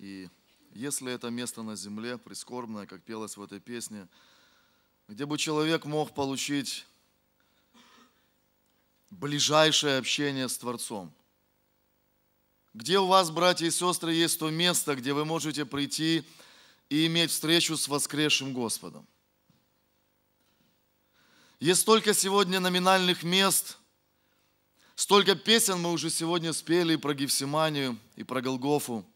И если это место на земле, прискорбное, как пелось в этой песне, где бы человек мог получить ближайшее общение с Творцом, где у вас, братья и сестры, есть то место, где вы можете прийти и иметь встречу с воскресшим Господом. Есть столько сегодня номинальных мест, столько песен мы уже сегодня спели и про Гефсиманию, и про Голгофу –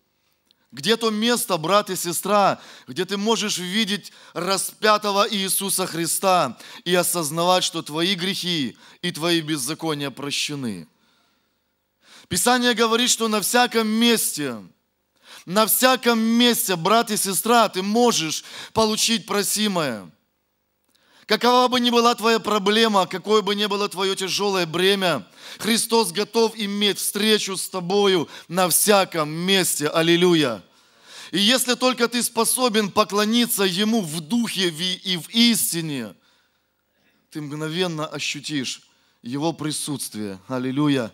где то место, брат и сестра, где ты можешь видеть распятого Иисуса Христа и осознавать, что твои грехи и твои беззакония прощены? Писание говорит, что на всяком месте – на всяком месте, брат и сестра, ты можешь получить просимое. Какова бы ни была твоя проблема, какое бы ни было твое тяжелое бремя, Христос готов иметь встречу с тобою на всяком месте. Аллилуйя! И если только ты способен поклониться Ему в духе и в истине, ты мгновенно ощутишь Его присутствие. Аллилуйя!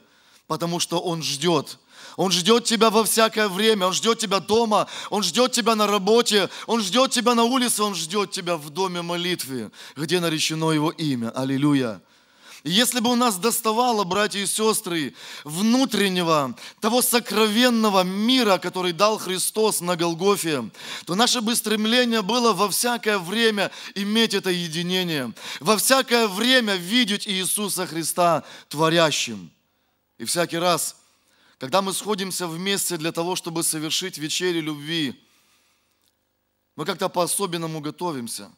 Потому что Он ждет – он ждет тебя во всякое время, Он ждет тебя дома, Он ждет тебя на работе, Он ждет тебя на улице, Он ждет тебя в доме молитвы, где наречено Его имя. Аллилуйя. если бы у нас доставало, братья и сестры, внутреннего, того сокровенного мира, который дал Христос на Голгофе, то наше бы стремление было во всякое время иметь это единение, во всякое время видеть Иисуса Христа творящим. И всякий раз – когда мы сходимся вместе для того, чтобы совершить вечерю любви, мы как-то по-особенному готовимся.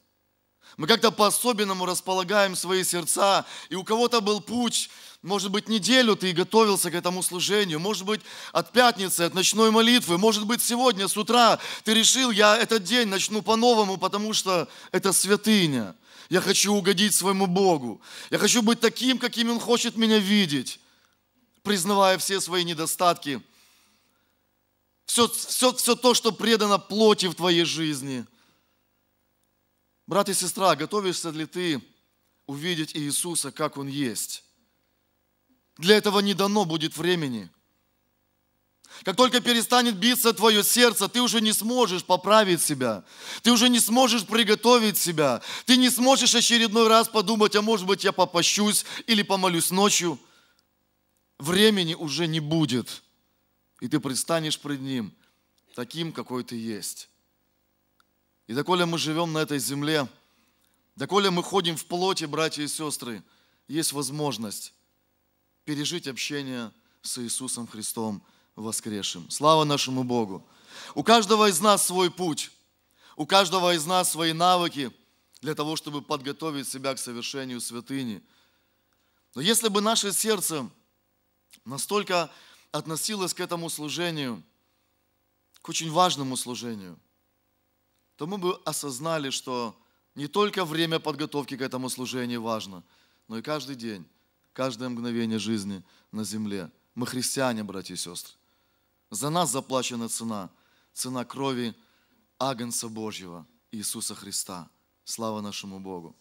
Мы как-то по-особенному располагаем свои сердца. И у кого-то был путь, может быть, неделю ты готовился к этому служению, может быть, от пятницы, от ночной молитвы, может быть, сегодня с утра ты решил, я этот день начну по-новому, потому что это святыня. Я хочу угодить своему Богу. Я хочу быть таким, каким Он хочет меня видеть признавая все свои недостатки, все, все, все то, что предано плоти в твоей жизни. Брат и сестра, готовишься ли ты увидеть Иисуса, как Он есть? Для этого не дано будет времени. Как только перестанет биться твое сердце, ты уже не сможешь поправить себя, ты уже не сможешь приготовить себя, ты не сможешь очередной раз подумать, а может быть я попощусь или помолюсь ночью – времени уже не будет, и ты предстанешь пред Ним таким, какой ты есть. И доколе мы живем на этой земле, доколе мы ходим в плоти, братья и сестры, есть возможность пережить общение с Иисусом Христом воскресшим. Слава нашему Богу! У каждого из нас свой путь, у каждого из нас свои навыки для того, чтобы подготовить себя к совершению святыни. Но если бы наше сердце – настолько относилась к этому служению, к очень важному служению, то мы бы осознали, что не только время подготовки к этому служению важно, но и каждый день, каждое мгновение жизни на земле. Мы христиане, братья и сестры. За нас заплачена цена, цена крови Агнца Божьего, Иисуса Христа. Слава нашему Богу.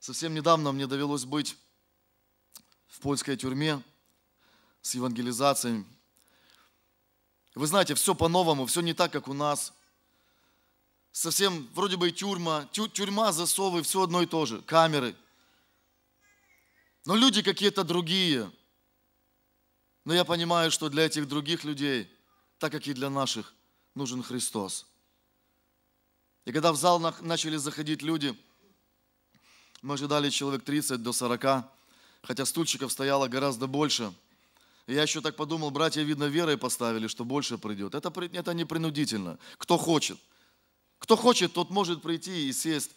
Совсем недавно мне довелось быть в польской тюрьме с евангелизацией. Вы знаете, все по-новому, все не так, как у нас. Совсем вроде бы и тюрьма, тю, тюрьма, засовы, все одно и то же, камеры. Но люди какие-то другие. Но я понимаю, что для этих других людей, так как и для наших, нужен Христос. И когда в зал начали заходить люди, мы ожидали человек 30 до 40, хотя стульчиков стояло гораздо больше. Я еще так подумал, братья, видно, верой поставили, что больше придет. Это, это не принудительно. Кто хочет. Кто хочет, тот может прийти и сесть.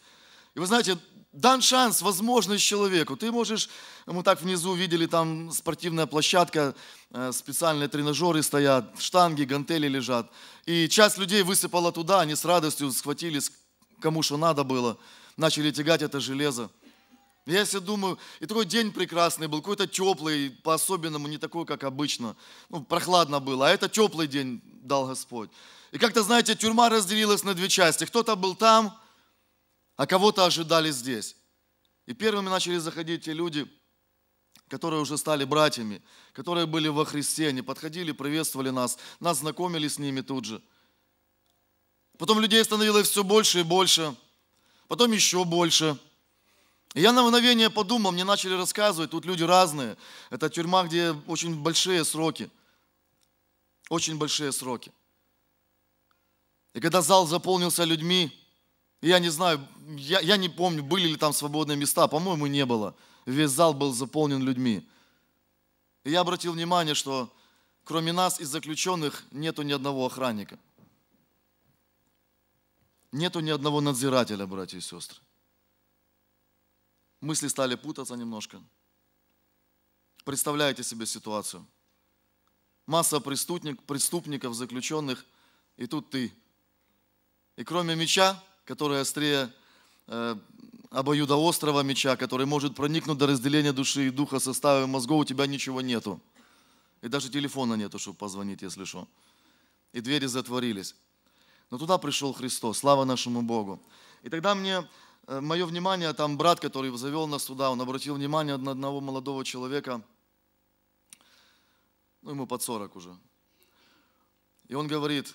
И вы знаете, дан шанс, возможность человеку. Ты можешь, мы так внизу видели, там спортивная площадка, э, специальные тренажеры стоят, штанги, гантели лежат. И часть людей высыпала туда, они с радостью схватились, кому что надо было, начали тягать это железо. Я себе думаю, и такой день прекрасный был, какой-то теплый, по-особенному, не такой, как обычно. Ну, прохладно было, а это теплый день дал Господь. И как-то, знаете, тюрьма разделилась на две части. Кто-то был там, а кого-то ожидали здесь. И первыми начали заходить те люди, которые уже стали братьями, которые были во Христе, они подходили, приветствовали нас, нас знакомили с ними тут же. Потом людей становилось все больше и больше, потом еще больше – и я на мгновение подумал, мне начали рассказывать, тут люди разные. Это тюрьма, где очень большие сроки. Очень большие сроки. И когда зал заполнился людьми, я не знаю, я, я не помню, были ли там свободные места, по-моему, не было. Весь зал был заполнен людьми. И я обратил внимание, что кроме нас из заключенных нету ни одного охранника. Нету ни одного надзирателя, братья и сестры мысли стали путаться немножко. Представляете себе ситуацию. Масса преступник, преступников, заключенных, и тут ты. И кроме меча, который острее э, обоюдоострого меча, который может проникнуть до разделения души и духа, состава и мозгов, у тебя ничего нету. И даже телефона нету, чтобы позвонить, если что. И двери затворились. Но туда пришел Христос. Слава нашему Богу. И тогда мне Э, мое внимание, там брат, который завел нас туда, он обратил внимание на одного молодого человека, ну ему под 40 уже. И он говорит,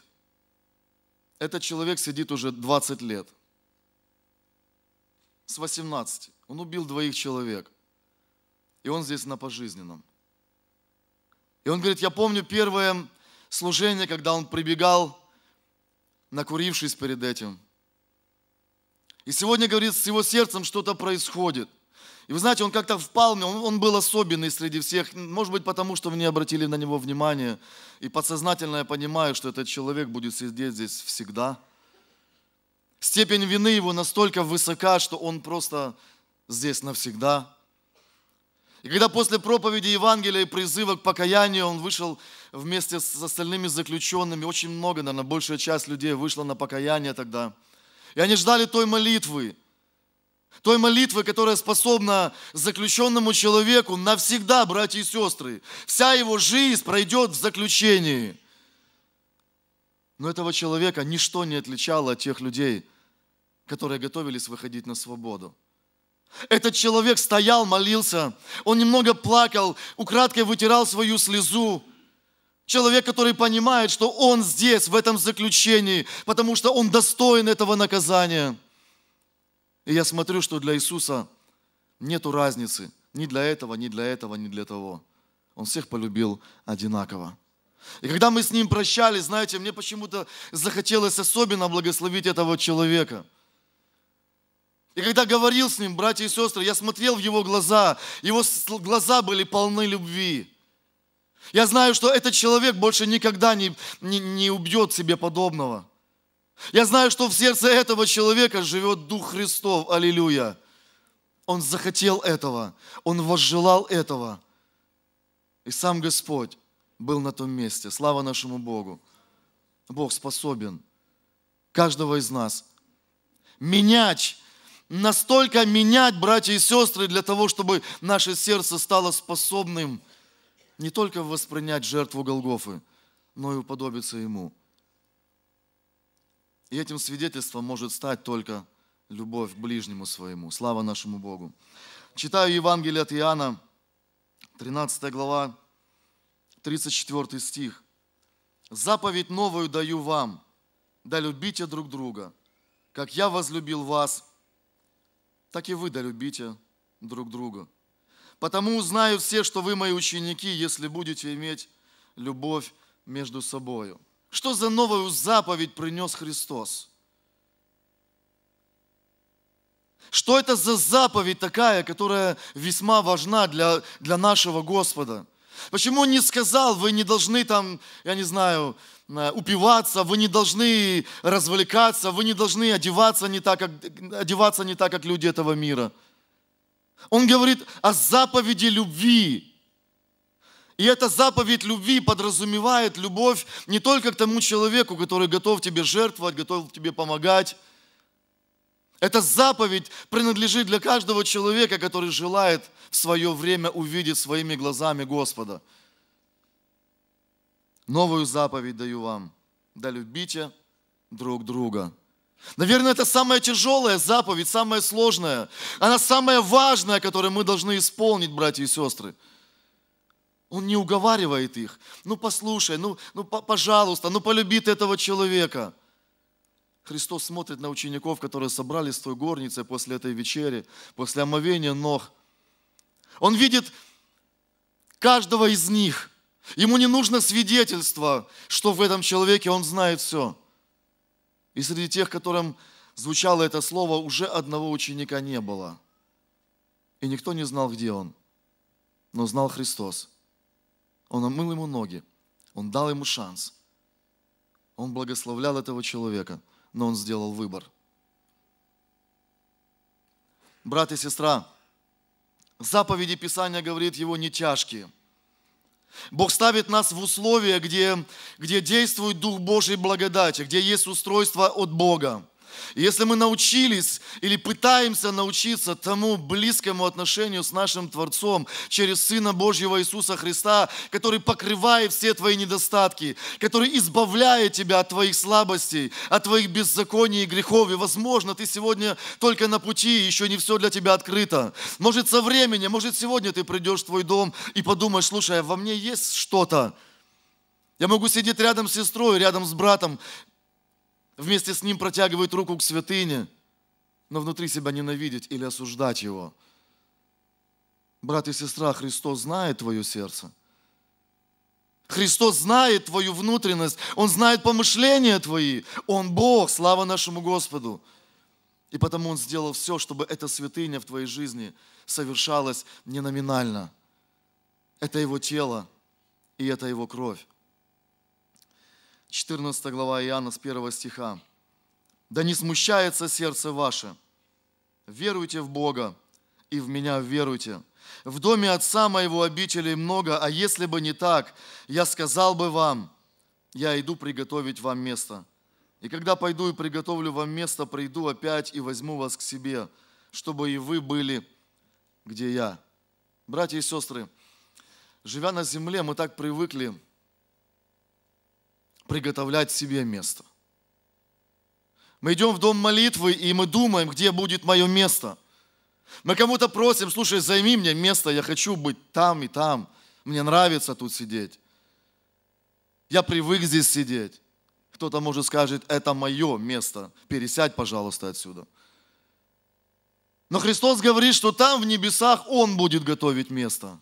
этот человек сидит уже 20 лет, с 18. Он убил двоих человек, и он здесь на пожизненном. И он говорит, я помню первое служение, когда он прибегал, накурившись перед этим – и сегодня, говорит, с его сердцем что-то происходит. И вы знаете, он как-то впал, он, был особенный среди всех, может быть, потому что вы не обратили на него внимания. И подсознательно я понимаю, что этот человек будет сидеть здесь всегда. Степень вины его настолько высока, что он просто здесь навсегда. И когда после проповеди Евангелия и призыва к покаянию он вышел вместе с остальными заключенными, очень много, наверное, большая часть людей вышла на покаяние тогда – и они ждали той молитвы, той молитвы, которая способна заключенному человеку навсегда, братья и сестры. Вся его жизнь пройдет в заключении. Но этого человека ничто не отличало от тех людей, которые готовились выходить на свободу. Этот человек стоял, молился, он немного плакал, украдкой вытирал свою слезу, Человек, который понимает, что он здесь, в этом заключении, потому что он достоин этого наказания. И я смотрю, что для Иисуса нету разницы ни для этого, ни для этого, ни для того. Он всех полюбил одинаково. И когда мы с ним прощались, знаете, мне почему-то захотелось особенно благословить этого человека. И когда говорил с ним, братья и сестры, я смотрел в его глаза, его глаза были полны любви. Я знаю, что этот человек больше никогда не, не, не убьет себе подобного. Я знаю, что в сердце этого человека живет Дух Христов. Аллилуйя. Он захотел этого. Он возжелал этого. И сам Господь был на том месте. Слава нашему Богу. Бог способен каждого из нас менять, настолько менять, братья и сестры, для того, чтобы наше сердце стало способным не только воспринять жертву Голгофы, но и уподобиться Ему. И этим свидетельством может стать только любовь к ближнему своему. Слава нашему Богу. Читаю Евангелие от Иоанна, 13 глава, 34 стих. «Заповедь новую даю вам, да любите друг друга, как я возлюбил вас, так и вы да любите друг друга. Потому узнают все, что вы мои ученики, если будете иметь любовь между собою. Что за новую заповедь принес Христос? Что это за заповедь такая, которая весьма важна для, для нашего Господа? Почему он не сказал, вы не должны там, я не знаю, э, упиваться, вы не должны развлекаться, вы не должны одеваться не так, как, одеваться не так, как люди этого мира – он говорит о заповеди любви. И эта заповедь любви подразумевает любовь не только к тому человеку, который готов тебе жертвовать, готов тебе помогать. Эта заповедь принадлежит для каждого человека, который желает в свое время увидеть своими глазами Господа. Новую заповедь даю вам. Да любите друг друга. Наверное, это самая тяжелая заповедь, самая сложная. Она самая важная, которую мы должны исполнить, братья и сестры. Он не уговаривает их. Ну послушай, ну, ну пожалуйста, ну полюби ты этого человека. Христос смотрит на учеников, которые собрались в той горнице после этой вечери, после омовения ног. Он видит каждого из них. Ему не нужно свидетельство, что в этом человеке он знает все. И среди тех, которым звучало это слово, уже одного ученика не было. И никто не знал, где он, но знал Христос. Он омыл ему ноги, он дал ему шанс. Он благословлял этого человека, но он сделал выбор. Брат и сестра, заповеди Писания, говорит, его не тяжкие – Бог ставит нас в условия, где, где действует Дух Божий благодати, где есть устройство от Бога если мы научились или пытаемся научиться тому близкому отношению с нашим Творцом через Сына Божьего Иисуса Христа, который покрывает все твои недостатки, который избавляет тебя от твоих слабостей, от твоих беззаконий и грехов, и, возможно, ты сегодня только на пути, еще не все для тебя открыто. Может, со временем, может, сегодня ты придешь в твой дом и подумаешь, слушай, а во мне есть что-то, я могу сидеть рядом с сестрой, рядом с братом, вместе с ним протягивает руку к святыне, но внутри себя ненавидеть или осуждать его. Брат и сестра, Христос знает твое сердце. Христос знает твою внутренность, Он знает помышления твои. Он Бог, слава нашему Господу. И потому Он сделал все, чтобы эта святыня в твоей жизни совершалась не номинально. Это Его тело и это Его кровь. 14 глава Иоанна с 1 стиха. «Да не смущается сердце ваше, веруйте в Бога и в меня веруйте. В доме отца моего обителей много, а если бы не так, я сказал бы вам, я иду приготовить вам место. И когда пойду и приготовлю вам место, приду опять и возьму вас к себе, чтобы и вы были, где я». Братья и сестры, живя на земле, мы так привыкли – приготовлять себе место. Мы идем в дом молитвы, и мы думаем, где будет мое место. Мы кому-то просим, слушай, займи мне место, я хочу быть там и там. Мне нравится тут сидеть. Я привык здесь сидеть. Кто-то может скажет, это мое место, пересядь, пожалуйста, отсюда. Но Христос говорит, что там в небесах Он будет готовить место.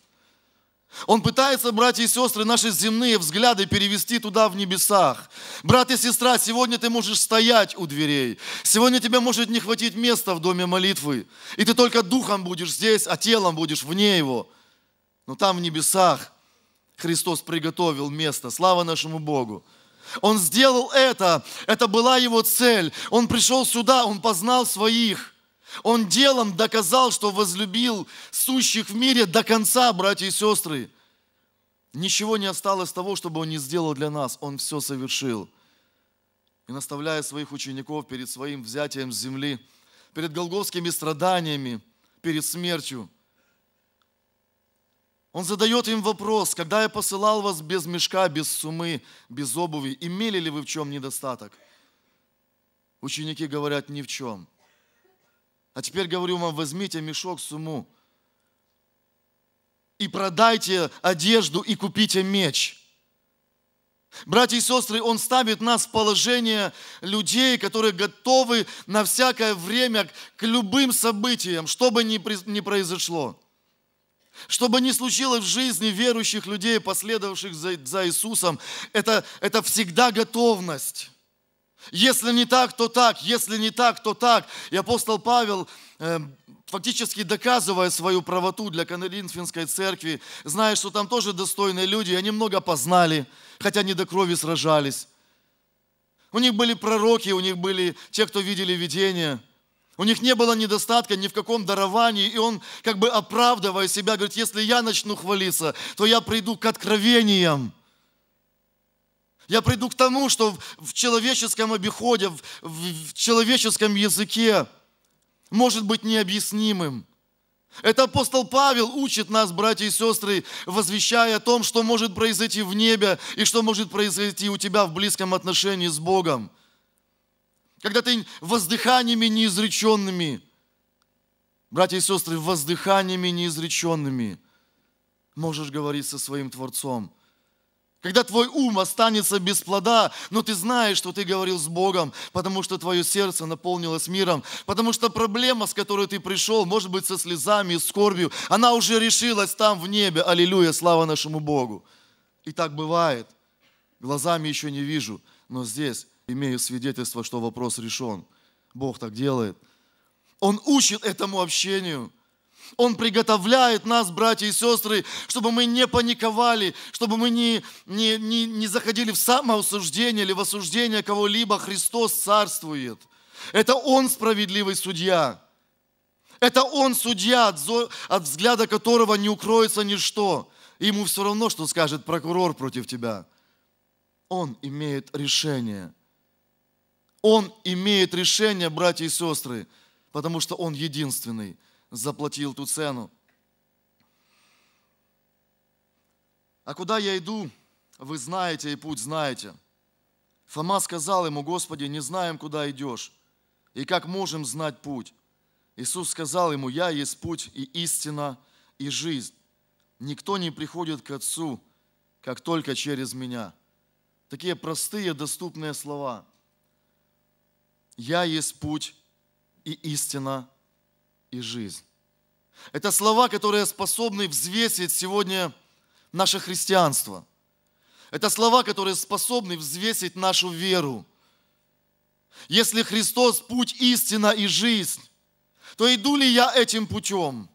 Он пытается, братья и сестры, наши земные взгляды перевести туда, в небесах. Брат и сестра, сегодня ты можешь стоять у дверей. Сегодня тебе может не хватить места в доме молитвы. И ты только духом будешь здесь, а телом будешь вне его. Но там, в небесах, Христос приготовил место. Слава нашему Богу! Он сделал это, это была его цель. Он пришел сюда, он познал своих. Он делом доказал, что возлюбил сущих в мире до конца, братья и сестры. Ничего не осталось того, чтобы Он не сделал для нас. Он все совершил. И наставляя своих учеников перед своим взятием с земли, перед голговскими страданиями, перед смертью, он задает им вопрос, когда я посылал вас без мешка, без сумы, без обуви, имели ли вы в чем недостаток? Ученики говорят, ни в чем. А теперь говорю вам, возьмите мешок суму и продайте одежду и купите меч. Братья и сестры, Он ставит нас в положение людей, которые готовы на всякое время к любым событиям, что бы ни произошло. Что бы ни случилось в жизни верующих людей, последовавших за Иисусом, это, это всегда готовность. Если не так, то так, если не так, то так. И апостол Павел, э, фактически доказывая свою правоту для Коноринфинской церкви, зная, что там тоже достойные люди, они много познали, хотя не до крови сражались. У них были пророки, у них были те, кто видели видения. У них не было недостатка ни в каком даровании, и он, как бы оправдывая себя, говорит, если я начну хвалиться, то я приду к откровениям. Я приду к тому, что в человеческом обиходе, в, в человеческом языке может быть необъяснимым. Это апостол Павел учит нас, братья и сестры, возвещая о том, что может произойти в небе и что может произойти у тебя в близком отношении с Богом. Когда ты воздыханиями неизреченными, братья и сестры, воздыханиями неизреченными можешь говорить со своим Творцом. Когда твой ум останется без плода, но ты знаешь, что ты говорил с Богом, потому что твое сердце наполнилось миром, потому что проблема, с которой ты пришел, может быть, со слезами и скорбью, она уже решилась там в небе. Аллилуйя, слава нашему Богу. И так бывает. Глазами еще не вижу, но здесь имею свидетельство, что вопрос решен. Бог так делает. Он учит этому общению – он приготовляет нас, братья и сестры, чтобы мы не паниковали, чтобы мы не, не, не, не заходили в самоосуждение или в осуждение кого-либо. Христос царствует. Это Он справедливый судья. Это Он судья, от взгляда которого не укроется ничто. Ему все равно, что скажет прокурор против тебя. Он имеет решение. Он имеет решение, братья и сестры, потому что Он единственный – заплатил ту цену. А куда я иду, вы знаете и путь знаете. Фома сказал ему, Господи, не знаем, куда идешь, и как можем знать путь. Иисус сказал ему, я есть путь и истина и жизнь. Никто не приходит к Отцу, как только через меня. Такие простые, доступные слова. Я есть путь и истина и жизнь. Это слова, которые способны взвесить сегодня наше христианство. Это слова, которые способны взвесить нашу веру. Если Христос – путь, истина и жизнь, то иду ли я этим путем?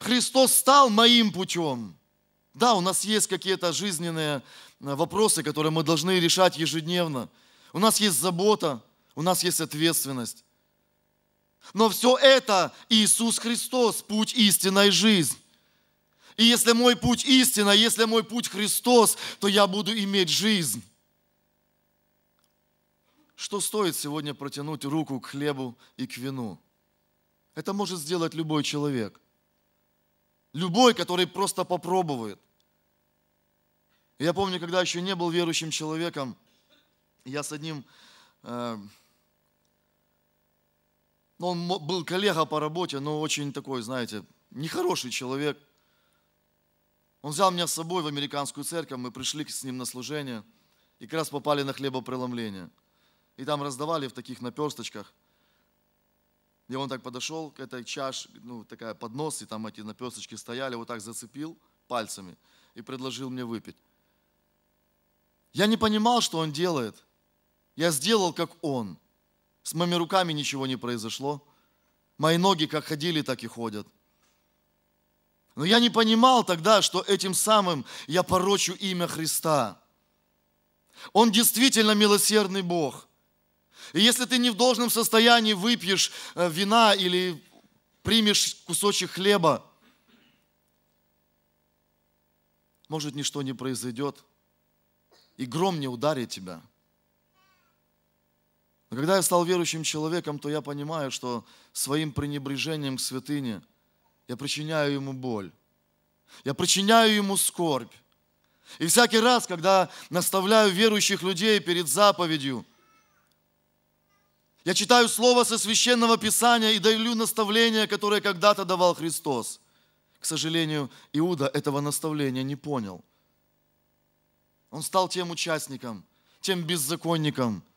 Христос стал моим путем. Да, у нас есть какие-то жизненные э, вопросы, которые мы должны решать ежедневно. У нас есть забота, у нас есть ответственность. Но все это Иисус Христос, путь истинной жизни. И если мой путь истина, если мой путь Христос, то я буду иметь жизнь. Что стоит сегодня протянуть руку к хлебу и к вину? Это может сделать любой человек. Любой, который просто попробует. Я помню, когда еще не был верующим человеком, я с одним э, но ну, Он был коллега по работе, но очень такой, знаете, нехороший человек. Он взял меня с собой в американскую церковь, мы пришли с ним на служение и как раз попали на хлебопреломление. И там раздавали в таких наперсточках. И он так подошел к этой чаше, ну, такая поднос, и там эти наперсточки стояли, вот так зацепил пальцами и предложил мне выпить. Я не понимал, что он делает. Я сделал, как он – с моими руками ничего не произошло. Мои ноги как ходили, так и ходят. Но я не понимал тогда, что этим самым я порочу имя Христа. Он действительно милосердный Бог. И если ты не в должном состоянии выпьешь э, вина или примешь кусочек хлеба, может, ничто не произойдет, и гром не ударит тебя – но когда я стал верующим человеком, то я понимаю, что своим пренебрежением к святыне я причиняю ему боль. Я причиняю ему скорбь. И всякий раз, когда наставляю верующих людей перед заповедью, я читаю слово со священного писания и даю наставление, которое когда-то давал Христос. К сожалению, Иуда этого наставления не понял. Он стал тем участником, тем беззаконником –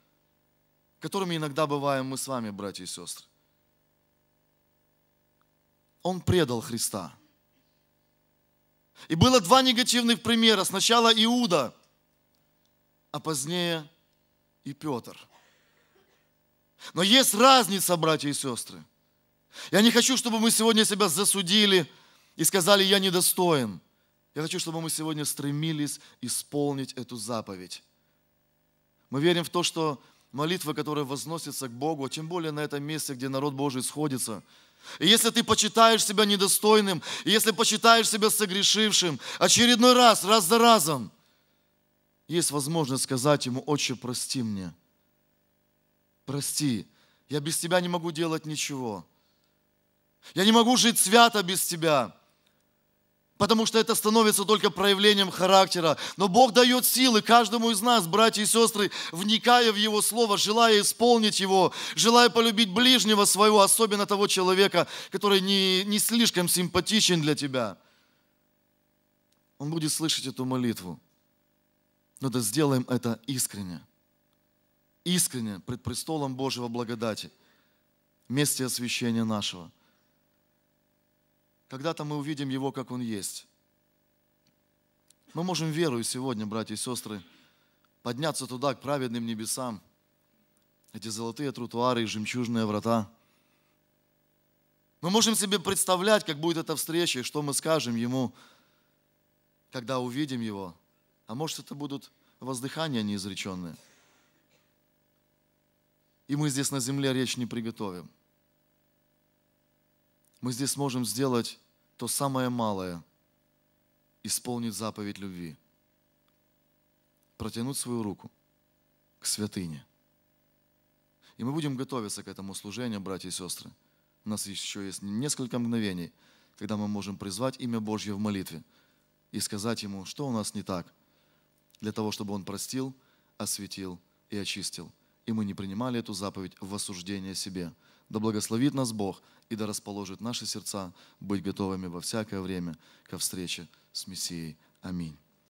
которыми иногда бываем мы с вами, братья и сестры. Он предал Христа. И было два негативных примера. Сначала Иуда, а позднее и Петр. Но есть разница, братья и сестры. Я не хочу, чтобы мы сегодня себя засудили и сказали, я недостоин. Я хочу, чтобы мы сегодня стремились исполнить эту заповедь. Мы верим в то, что Молитва, которая возносится к Богу, а тем более на этом месте, где народ Божий сходится. И если ты почитаешь себя недостойным, и если почитаешь себя согрешившим, очередной раз, раз за разом, есть возможность сказать ему, «Отче, прости мне, прости, я без тебя не могу делать ничего, я не могу жить свято без тебя, потому что это становится только проявлением характера. Но Бог дает силы каждому из нас, братья и сестры, вникая в Его Слово, желая исполнить Его, желая полюбить ближнего своего, особенно того человека, который не, не слишком симпатичен для тебя. Он будет слышать эту молитву. Но да сделаем это искренне. Искренне пред престолом Божьего благодати, месте освящения нашего – когда-то мы увидим Его, как Он есть. Мы можем верою сегодня, братья и сестры, подняться туда, к праведным небесам, эти золотые тротуары и жемчужные врата. Мы можем себе представлять, как будет эта встреча, и что мы скажем Ему, когда увидим Его. А может, это будут воздыхания неизреченные. И мы здесь на земле речь не приготовим мы здесь можем сделать то самое малое, исполнить заповедь любви, протянуть свою руку к святыне. И мы будем готовиться к этому служению, братья и сестры. У нас еще есть несколько мгновений, когда мы можем призвать имя Божье в молитве и сказать Ему, что у нас не так, для того, чтобы Он простил, осветил и очистил. И мы не принимали эту заповедь в осуждение себе – да благословит нас Бог и да расположит наши сердца быть готовыми во всякое время ко встрече с Мессией. Аминь.